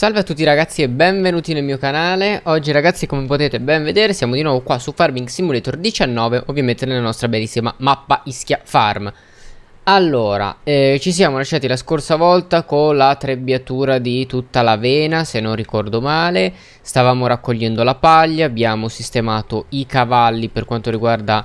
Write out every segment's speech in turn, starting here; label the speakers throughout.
Speaker 1: Salve a tutti ragazzi e benvenuti nel mio canale Oggi ragazzi come potete ben vedere siamo di nuovo qua su Farming Simulator 19 Ovviamente nella nostra bellissima mappa Ischia Farm Allora, eh, ci siamo lasciati la scorsa volta con la trebbiatura di tutta l'avena se non ricordo male Stavamo raccogliendo la paglia, abbiamo sistemato i cavalli per quanto riguarda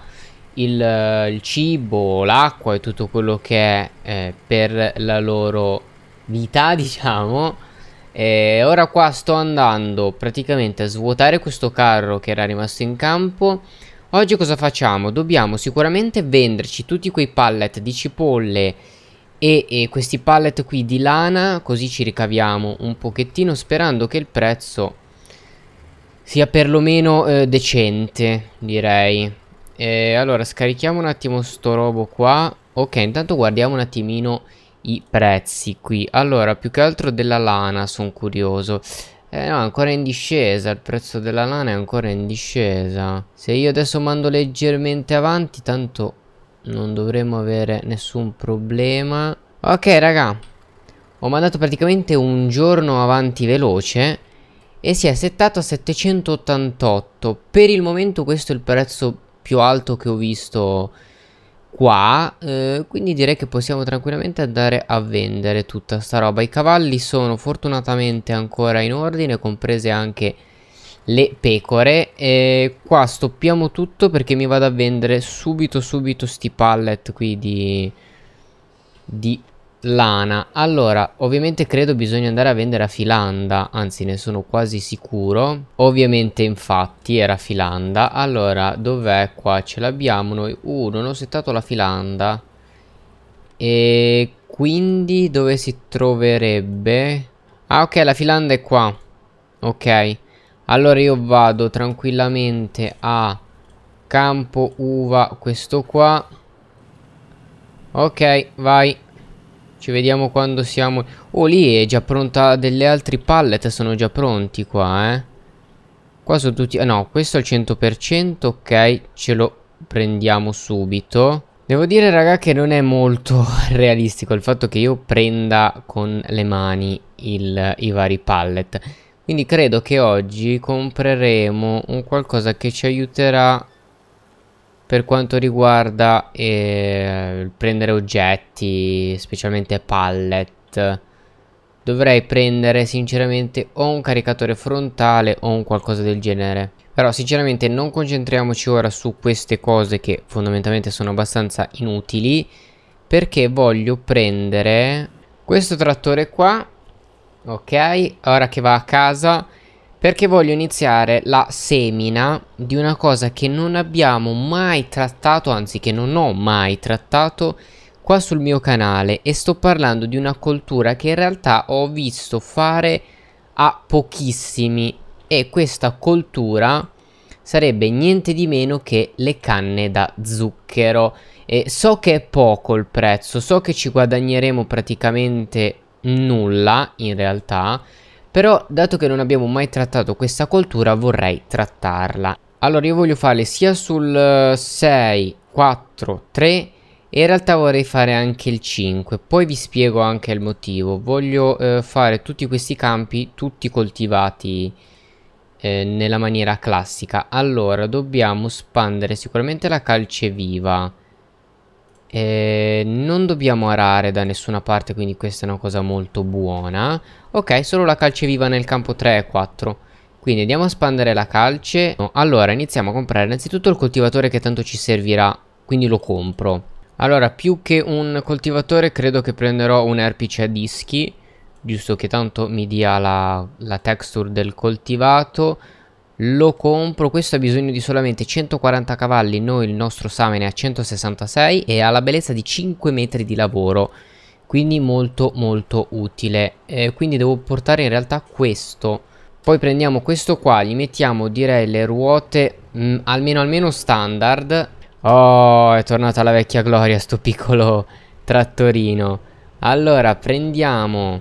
Speaker 1: il, eh, il cibo, l'acqua e tutto quello che è eh, per la loro vita diciamo e ora qua sto andando praticamente a svuotare questo carro che era rimasto in campo. Oggi cosa facciamo? Dobbiamo sicuramente venderci tutti quei pallet di cipolle e, e questi pallet qui di lana, così ci ricaviamo un pochettino sperando che il prezzo sia perlomeno eh, decente, direi. E allora scarichiamo un attimo sto robo qua. Ok, intanto guardiamo un attimino i prezzi qui. Allora, più che altro della lana sono curioso. Eh no, è ancora in discesa, il prezzo della lana è ancora in discesa. Se io adesso mando leggermente avanti, tanto non dovremmo avere nessun problema. Ok, raga. Ho mandato praticamente un giorno avanti veloce e si è settato a 788. Per il momento questo è il prezzo più alto che ho visto qua eh, quindi direi che possiamo tranquillamente andare a vendere tutta sta roba i cavalli sono fortunatamente ancora in ordine comprese anche le pecore e qua stoppiamo tutto perché mi vado a vendere subito subito sti pallet qui di, di Lana. Allora, ovviamente credo bisogna andare a vendere a Filanda, anzi ne sono quasi sicuro. Ovviamente infatti era Filanda. Allora, dov'è qua? Ce l'abbiamo noi. Uh, non ho settato la Filanda. E quindi dove si troverebbe? Ah, ok, la Filanda è qua. Ok. Allora io vado tranquillamente a campo uva questo qua. Ok, vai. Ci vediamo quando siamo... Oh, lì è già pronta delle altre pallet, sono già pronti qua, eh. Qua sono tutti... Eh, no, questo al 100%, ok, ce lo prendiamo subito. Devo dire, raga, che non è molto realistico il fatto che io prenda con le mani il, i vari pallet. Quindi credo che oggi compreremo un qualcosa che ci aiuterà per quanto riguarda eh, prendere oggetti, specialmente pallet, dovrei prendere sinceramente o un caricatore frontale o un qualcosa del genere. Però sinceramente non concentriamoci ora su queste cose che fondamentalmente sono abbastanza inutili perché voglio prendere questo trattore qua, ok, ora che va a casa perché voglio iniziare la semina di una cosa che non abbiamo mai trattato, anzi che non ho mai trattato qua sul mio canale e sto parlando di una coltura che in realtà ho visto fare a pochissimi e questa coltura sarebbe niente di meno che le canne da zucchero e so che è poco il prezzo, so che ci guadagneremo praticamente nulla in realtà però dato che non abbiamo mai trattato questa coltura vorrei trattarla. Allora io voglio fare sia sul 6, 4, 3 e in realtà vorrei fare anche il 5. Poi vi spiego anche il motivo. Voglio eh, fare tutti questi campi tutti coltivati eh, nella maniera classica. Allora dobbiamo spandere sicuramente la calce viva. Eh, non dobbiamo arare da nessuna parte quindi questa è una cosa molto buona Ok, solo la calce viva nel campo 3 e 4. Quindi andiamo a spandere la calce. No, allora, iniziamo a comprare innanzitutto il coltivatore che tanto ci servirà, quindi lo compro. Allora, più che un coltivatore credo che prenderò un erpice a dischi, giusto che tanto mi dia la, la texture del coltivato. Lo compro, questo ha bisogno di solamente 140 cavalli, noi il nostro Samen è a 166 e ha la bellezza di 5 metri di lavoro quindi molto molto utile eh, quindi devo portare in realtà questo poi prendiamo questo qua gli mettiamo direi le ruote mh, mm, almeno almeno standard oh è tornata la vecchia gloria sto piccolo trattorino allora prendiamo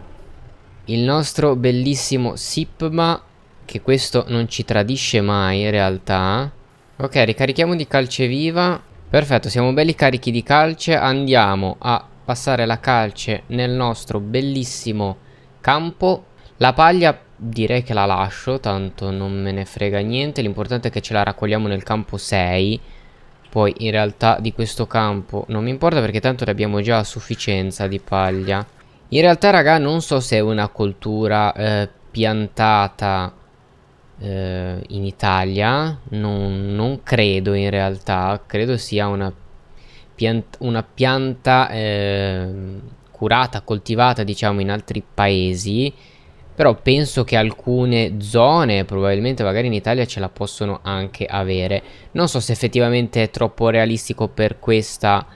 Speaker 1: il nostro bellissimo Sipma che questo non ci tradisce mai in realtà ok ricarichiamo di calce viva perfetto siamo belli carichi di calce andiamo a passare la calce nel nostro bellissimo campo. La paglia direi che la lascio, tanto non me ne frega niente. L'importante è che ce la raccogliamo nel campo 6. Poi in realtà di questo campo non mi importa perché tanto ne abbiamo già a sufficienza di paglia. In realtà raga non so se è una coltura eh, piantata eh, in Italia. Non, non credo in realtà. Credo sia una piant una pianta eh, curata, coltivata diciamo in altri paesi però penso che alcune zone probabilmente magari in Italia ce la possono anche avere non so se effettivamente è troppo realistico per questa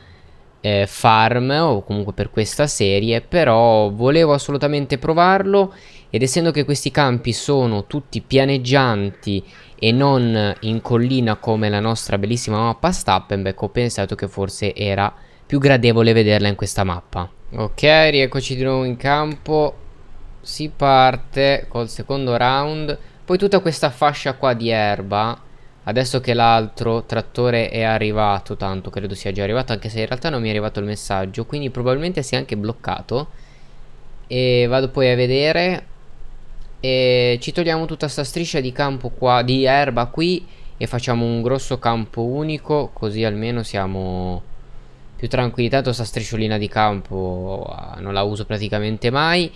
Speaker 1: eh, farm o comunque per questa serie però volevo assolutamente provarlo ed essendo che questi campi sono tutti pianeggianti e non in collina come la nostra bellissima mappa Stappenbeck ho pensato che forse era più gradevole vederla in questa mappa ok rieccoci di nuovo in campo si parte col secondo round poi tutta questa fascia qua di erba adesso che l'altro trattore è arrivato tanto credo sia già arrivato anche se in realtà non mi è arrivato il messaggio quindi probabilmente si è anche bloccato e vado poi a vedere e ci togliamo tutta questa striscia di campo qua, di erba qui e facciamo un grosso campo unico così almeno siamo più tranquilli tanto sta strisciolina di campo ah, non la uso praticamente mai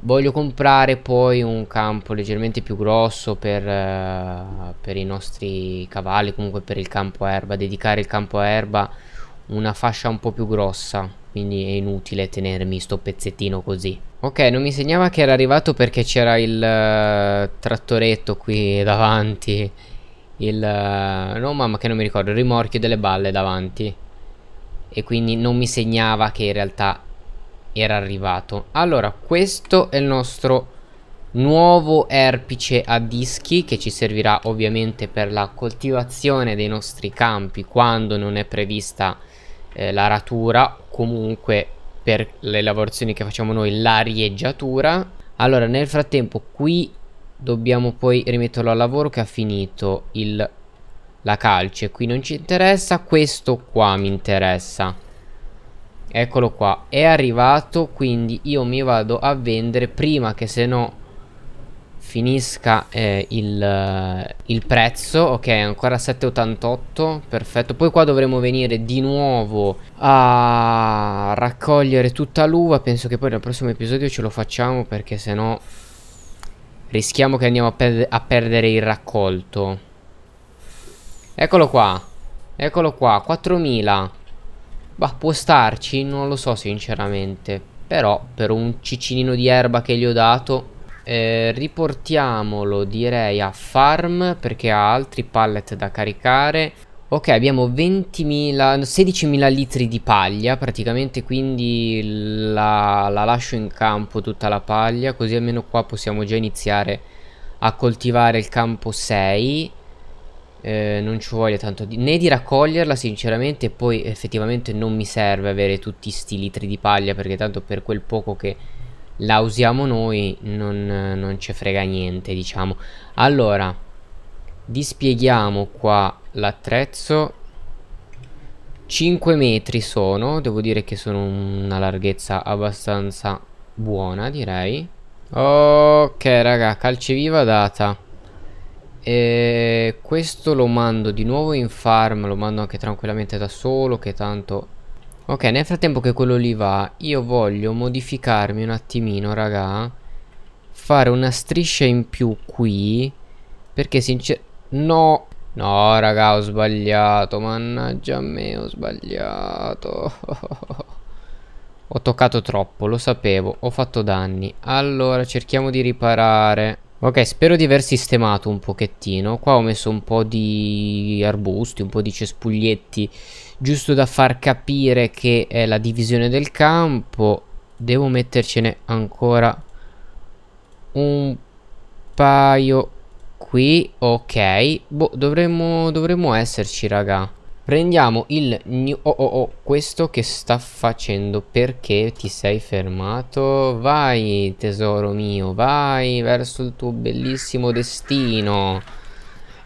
Speaker 1: voglio comprare poi un campo leggermente più grosso per, eh, per i nostri cavalli comunque per il campo erba dedicare il campo erba una fascia un po' più grossa quindi è inutile tenermi sto pezzettino così Ok, non mi segnava che era arrivato perché c'era il uh, trattoretto qui davanti. Il... Uh, no, mamma che non mi ricordo, il rimorchio delle balle davanti. E quindi non mi segnava che in realtà era arrivato. Allora, questo è il nostro nuovo erpice a dischi che ci servirà ovviamente per la coltivazione dei nostri campi quando non è prevista eh, la comunque per le lavorazioni che facciamo noi la rieggiatura allora nel frattempo qui dobbiamo poi rimetterlo al lavoro che ha finito il, la calce qui non ci interessa questo qua mi interessa eccolo qua è arrivato quindi io mi vado a vendere prima che se no finisca eh, il, eh, il, prezzo ok ancora 7,88 perfetto poi qua dovremo venire di nuovo a raccogliere tutta l'uva penso che poi nel prossimo episodio ce lo facciamo perché sennò rischiamo che andiamo a, per a perdere il raccolto eccolo qua eccolo qua 4000 ma può starci non lo so sinceramente però per un ciccinino di erba che gli ho dato eh, riportiamolo direi a farm perché ha altri pallet da caricare Ok, abbiamo 16.000 litri di paglia praticamente, quindi la, la, lascio in campo tutta la paglia, così almeno qua possiamo già iniziare a coltivare il campo 6. Eh, non ci voglia tanto di, né di raccoglierla sinceramente, poi effettivamente non mi serve avere tutti sti litri di paglia perché tanto per quel poco che la usiamo noi non, non ci frega niente diciamo allora dispieghiamo qua l'attrezzo 5 metri sono devo dire che sono una larghezza abbastanza buona direi ok raga calceviva data e questo lo mando di nuovo in farm lo mando anche tranquillamente da solo che tanto Ok, nel frattempo che quello lì va, io voglio modificarmi un attimino, raga. Fare una striscia in più qui. Perché sinceramente... No! No, raga, ho sbagliato. Mannaggia a me, ho sbagliato. ho toccato troppo, lo sapevo. Ho fatto danni. Allora, cerchiamo di riparare. Ok, spero di aver sistemato un pochettino. Qua ho messo un po' di arbusti, un po' di cespuglietti giusto da far capire che è la divisione del campo devo mettercene ancora un paio qui ok boh dovremmo, dovremmo esserci raga prendiamo il new oh, oh oh questo che sta facendo perché ti sei fermato vai tesoro mio vai verso il tuo bellissimo destino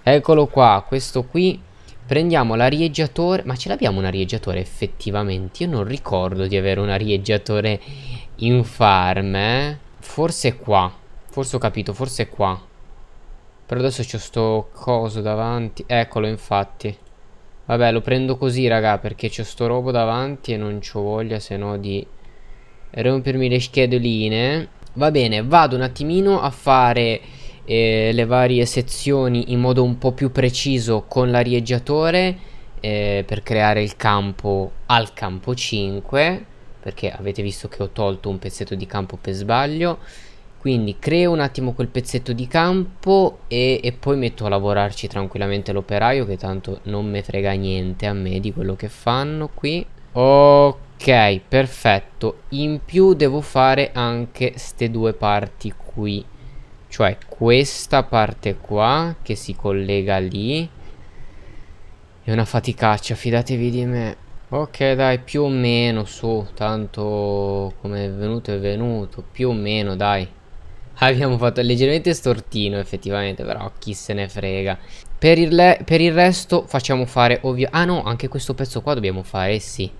Speaker 1: eccolo qua questo qui Prendiamo l'arieggiatore. Ma ce l'abbiamo un arieggiatore effettivamente? Io non ricordo di avere un arieggiatore in farm, eh? Forse qua. Forse ho capito, forse qua. Però adesso c'ho sto coso davanti. Eccolo, infatti. Vabbè, lo prendo così, raga, perché c'ho sto robo davanti e non c'ho voglia se no di rompermi le schedoline. Va bene, vado un attimino a fare eh, le varie sezioni in modo un po' più preciso con l'arieggiatore eh, per creare il campo al campo 5 perché avete visto che ho tolto un pezzetto di campo per sbaglio quindi creo un attimo quel pezzetto di campo e, e poi metto a lavorarci tranquillamente l'operaio che tanto non me frega niente a me di quello che fanno qui ok perfetto in più devo fare anche queste due parti qui cioè questa parte qua che si collega lì è una faticaccia, fidatevi di me. Ok dai, più o meno su, tanto come è venuto è venuto, più o meno dai. Abbiamo fatto leggermente stortino effettivamente, però chi se ne frega. Per il, per il resto facciamo fare ovvio... Ah no, anche questo pezzo qua dobbiamo fare, eh, sì.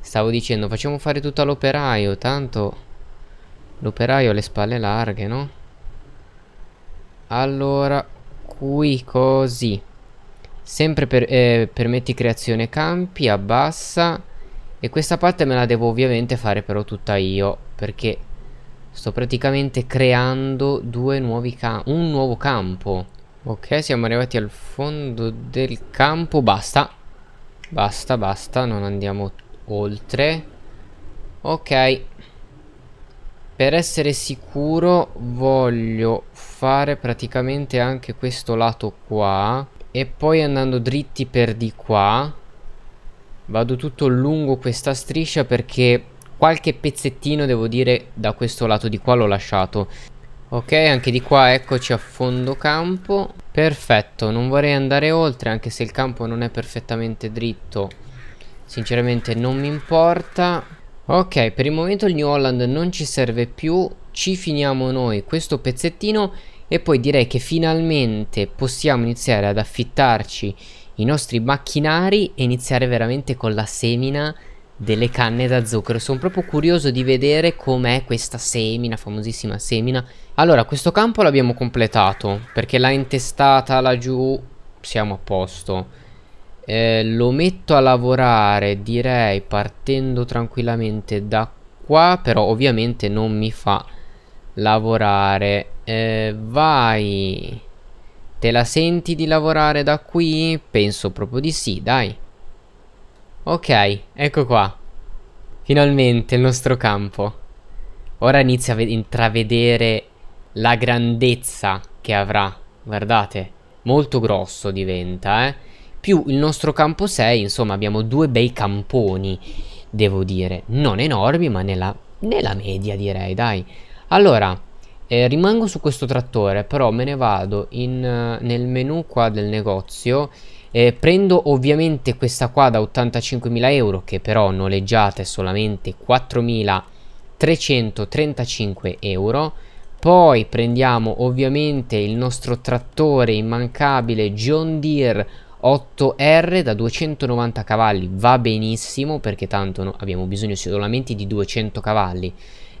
Speaker 1: Stavo dicendo, facciamo fare tutto all'operaio, tanto... L'operaio ha le spalle larghe, no? Allora, qui così. Sempre per, eh, permetti creazione campi, abbassa. E questa parte me la devo ovviamente fare però tutta io. Perché sto praticamente creando un nuovo campo. Ok, siamo arrivati al fondo del campo. Basta. Basta, basta, non andiamo oltre. Ok, per essere sicuro voglio fare praticamente anche questo lato qua e poi andando dritti per di qua vado tutto lungo questa striscia perché qualche pezzettino devo dire da questo lato di qua l'ho lasciato ok anche di qua eccoci a fondo campo perfetto non vorrei andare oltre anche se il campo non è perfettamente dritto sinceramente non mi importa Ok, per il momento il New Holland non ci serve più, ci finiamo noi questo pezzettino e poi direi che finalmente possiamo iniziare ad affittarci i nostri macchinari e iniziare veramente con la semina delle canne da zucchero. Sono proprio curioso di vedere com'è questa semina, famosissima semina. Allora, questo campo l'abbiamo completato perché l'ha intestata laggiù, siamo a posto eh, lo metto a lavorare direi partendo tranquillamente da qua però ovviamente non mi fa lavorare eh, vai te la senti di lavorare da qui? penso proprio di sì dai ok ecco qua finalmente il nostro campo ora inizia a intravedere la grandezza che avrà guardate molto grosso diventa eh più il nostro campo 6, insomma abbiamo due bei camponi, devo dire, non enormi ma nella, nella media direi, dai. Allora, eh, rimango su questo trattore, però me ne vado in, eh, nel menu qua del negozio, eh, prendo ovviamente questa qua da 85.000 euro, che però noleggiata è solamente 4.335 euro, poi prendiamo ovviamente il nostro trattore immancabile John Deere 8R da 290 cavalli va benissimo perché tanto no, abbiamo bisogno solamente di 200 cavalli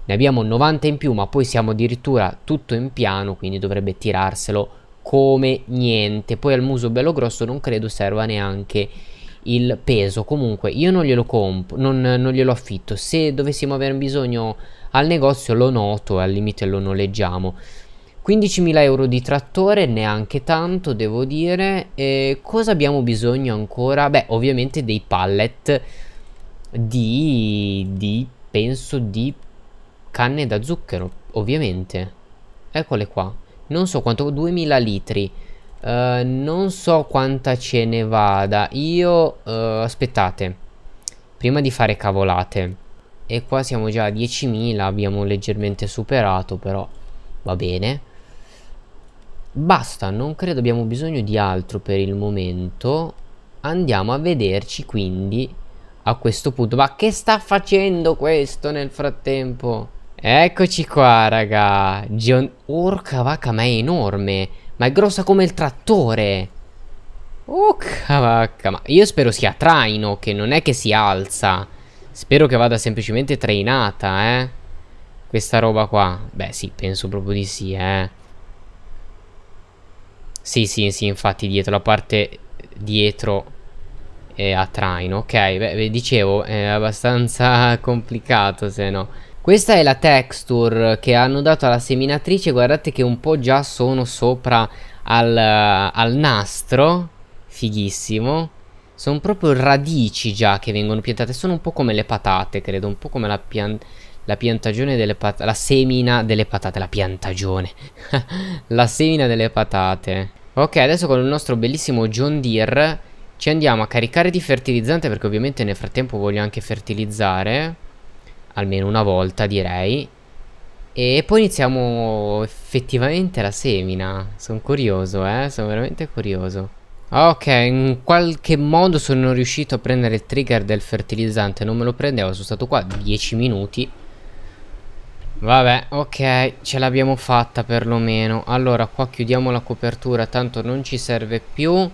Speaker 1: ne abbiamo 90 in più ma poi siamo addirittura tutto in piano quindi dovrebbe tirarselo come niente poi al muso bello grosso non credo serva neanche il peso comunque io non glielo compro non, non glielo affitto se dovessimo avere bisogno al negozio lo noto al limite lo noleggiamo 15.000 euro di trattore, neanche tanto devo dire. E cosa abbiamo bisogno ancora? Beh, ovviamente dei pallet di, di penso di canne da zucchero, ovviamente. Eccole qua. Non so quanto, 2000 litri. Uh, non so quanta ce ne vada. Io, uh, aspettate, prima di fare cavolate. E qua siamo già a 10.000, abbiamo leggermente superato, però va bene basta non credo abbiamo bisogno di altro per il momento andiamo a vederci quindi a questo punto ma che sta facendo questo nel frattempo eccoci qua raga Gion orca vacca ma è enorme ma è grossa come il trattore orca vacca ma io spero sia traino che non è che si alza spero che vada semplicemente trainata eh questa roba qua beh sì penso proprio di sì eh sì, sì, sì, infatti dietro, la parte dietro è a traino. Ok, beh, dicevo, è abbastanza complicato se no. Questa è la texture che hanno dato alla seminatrice, guardate che un po' già sono sopra al, al nastro, fighissimo. Sono proprio radici già che vengono piantate, sono un po' come le patate, credo, un po' come la pianta la piantagione delle patate. La semina delle patate. La piantagione. la semina delle patate. Ok, adesso con il nostro bellissimo John Deere ci andiamo a caricare di fertilizzante perché ovviamente nel frattempo voglio anche fertilizzare. Almeno una volta direi. E poi iniziamo effettivamente la semina. Sono curioso, eh. Sono veramente curioso. Ok, in qualche modo sono riuscito a prendere il trigger del fertilizzante, non me lo prendevo, sono stato qua 10 minuti Vabbè, ok, ce l'abbiamo fatta perlomeno. Allora, qua chiudiamo la copertura, tanto non ci serve più.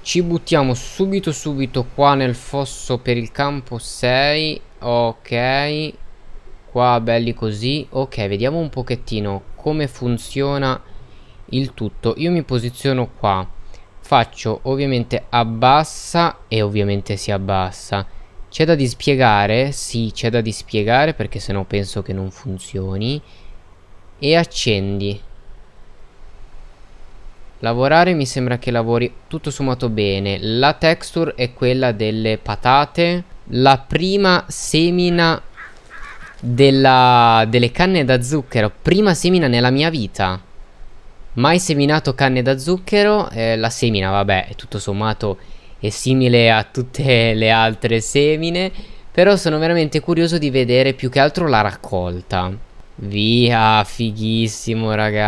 Speaker 1: Ci buttiamo subito subito qua nel fosso per il campo 6. Ok. Qua belli così. Ok, vediamo un pochettino come funziona il tutto. Io mi posiziono qua. Faccio ovviamente abbassa e ovviamente si abbassa c'è da dispiegare? Sì, c'è da dispiegare perché sennò penso che non funzioni. E accendi. Lavorare mi sembra che lavori tutto sommato bene. La texture è quella delle patate. La prima semina della, delle canne da zucchero. Prima semina nella mia vita. Mai seminato canne da zucchero. Eh, la semina, vabbè, tutto sommato è simile a tutte le altre semine, però sono veramente curioso di vedere più che altro la raccolta. Via, fighissimo raga,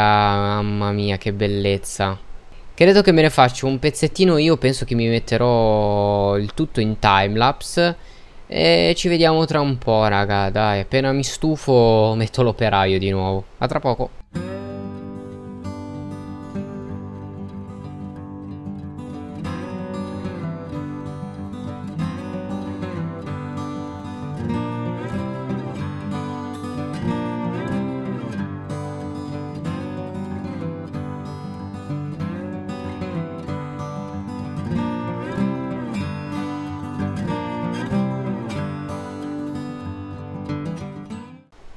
Speaker 1: mamma mia che bellezza. Credo che me ne faccio un pezzettino io, penso che mi metterò il tutto in timelapse e ci vediamo tra un po' raga, dai, appena mi stufo metto l'operaio di nuovo. A tra poco.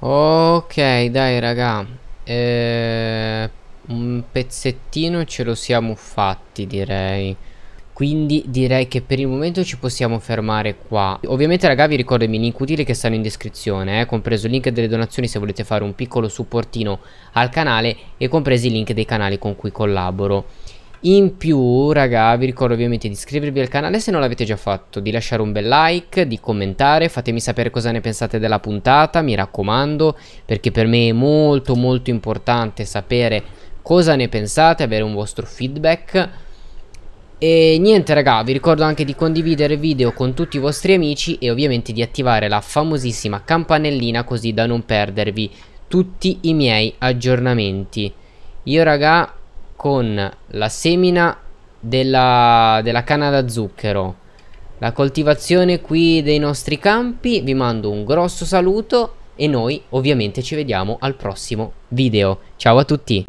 Speaker 1: Ok, dai raga. Eh, un pezzettino ce lo siamo fatti, direi. Quindi direi che per il momento ci possiamo fermare qua. Ovviamente raga vi ricordo i mini incutili che stanno in descrizione, eh, compreso il link delle donazioni se volete fare un piccolo supportino al canale e compresi i link dei canali con cui collaboro. In più, raga, vi ricordo ovviamente di iscrivervi al canale se non l'avete già fatto, di lasciare un bel like, di commentare, fatemi sapere cosa ne pensate della puntata, mi raccomando, perché per me è molto molto importante sapere cosa ne pensate, avere un vostro feedback. E niente raga, vi ricordo anche di condividere il video con tutti i vostri amici e ovviamente di attivare la famosissima campanellina così da non perdervi tutti i miei aggiornamenti. Io raga con la semina della, della canna da zucchero, la coltivazione qui dei nostri campi, vi mando un grosso saluto e noi ovviamente ci vediamo al prossimo video. Ciao a tutti!